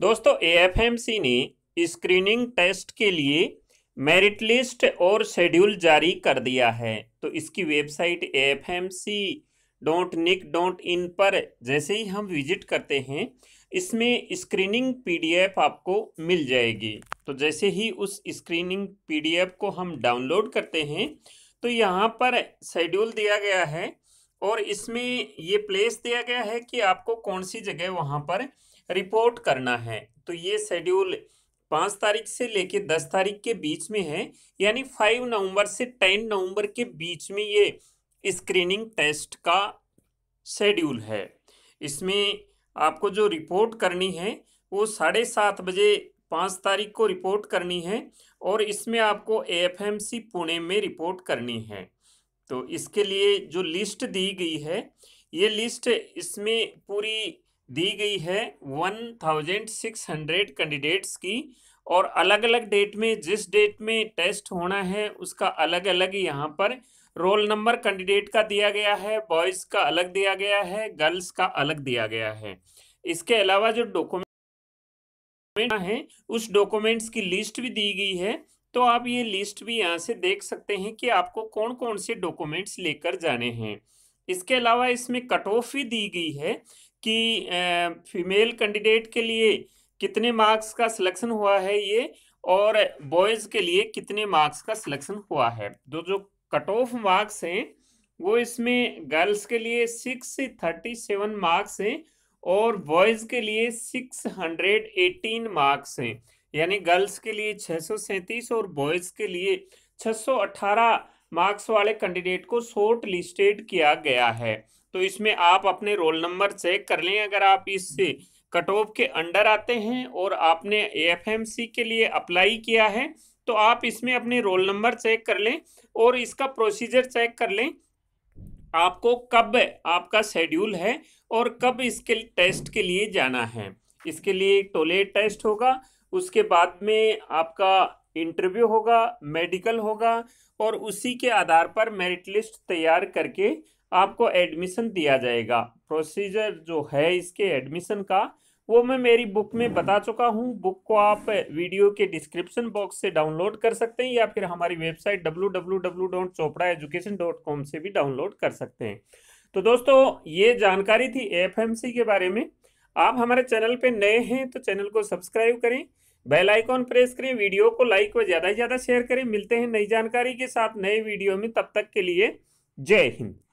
दोस्तों एएफएमसी ने screening test के लिए मेरिट लिस्ट और शेड्यूल जारी कर दिया है तो इसकी website AFMC don't Nick don't in पर जैसे ही हम विजिट करते हैं इसमें स्क्रीनिंग पीडीएफ आपको मिल जाएगी तो जैसे ही उस स्क्रीनिंग पीडीएफ को हम डाउनलोड करते हैं तो यहाँ पर शेड्यूल दिया गया है और इसमें ये प्लेस दिया गया है कि आपको कौन सी जगह वहाँ पर रिपोर्ट करना है तो ये शेड्यूल पाँच तारीख से लेके दस तारीख के बीच में है यानी फाइव नवंबर से टेन नवंबर के बीच में ये स्क्रीनिंग टेस्ट का शेड्यूल है इसमें आपको जो रिपोर्ट करनी है वो साढ़े सात बजे पाँच तारीख को रिपोर्ट करनी है और इसमें आपको ए पुणे में रिपोर्ट करनी है तो इसके लिए जो लिस्ट दी गई है ये लिस्ट इसमें पूरी दी गई है one thousand six hundred candidates की और अलग अलग डेट में जिस डेट में टेस्ट होना है उसका अलग अलग यहाँ पर रोल नंबर कैंडिडेट का दिया गया है बॉयज़ का अलग दिया गया है गर्ल्स का अलग दिया गया है इसके अलावा जो डॉक्यूमेंट है उस डॉक्यूमेंट्स की लिस्ट भी दी गई है तो आप ये लिस्ट भी यहाँ से देख सकते हैं कि आपको कौन कौन से डॉक्यूमेंट्स लेकर जाने हैं इसके अलावा इसमें कट ऑफ भी दी गई है कि फीमेल कैंडिडेट के लिए कितने मार्क्स का सिलेक्शन हुआ है ये और बॉयज़ के लिए कितने मार्क्स का सिलेक्शन हुआ है तो जो कट ऑफ मार्क्स हैं वो इसमें गर्ल्स के लिए सिक्स थर्टी सेवन मार्क्स हैं और बॉयज़ के लिए सिक्स हंड्रेड एटीन मार्क्स हैं यानी गर्ल्स के लिए छः और बॉयज़ के लिए 618 मार्क्स वाले कैंडिडेट को शॉर्ट लिस्टेड किया गया है तो इसमें आप अपने रोल नंबर चेक कर लें अगर आप इस कट ऑफ के अंडर आते हैं और आपने एफएमसी के लिए अप्लाई किया है तो आप इसमें अपने रोल नंबर चेक कर लें और इसका प्रोसीजर चेक कर लें आपको कब आपका शेड्यूल है और कब इसके टेस्ट के लिए जाना है इसके लिए टोलेट टेस्ट होगा उसके बाद में आपका इंटरव्यू होगा मेडिकल होगा और उसी के आधार पर मेरिट लिस्ट तैयार करके आपको एडमिशन दिया जाएगा प्रोसीजर जो है इसके एडमिशन का वो मैं मेरी बुक में बता चुका हूँ बुक को आप वीडियो के डिस्क्रिप्शन बॉक्स से डाउनलोड कर सकते हैं या फिर हमारी वेबसाइट डब्ल्यू से भी डाउनलोड कर सकते हैं तो दोस्तों ये जानकारी थी एफएमसी के बारे में आप हमारे चैनल पे नए हैं तो चैनल को सब्सक्राइब करें बेल आइकॉन प्रेस करें वीडियो को लाइक व ज़्यादा से ज़्यादा शेयर करें मिलते हैं नई जानकारी के साथ नए वीडियो में तब तक के लिए जय हिंद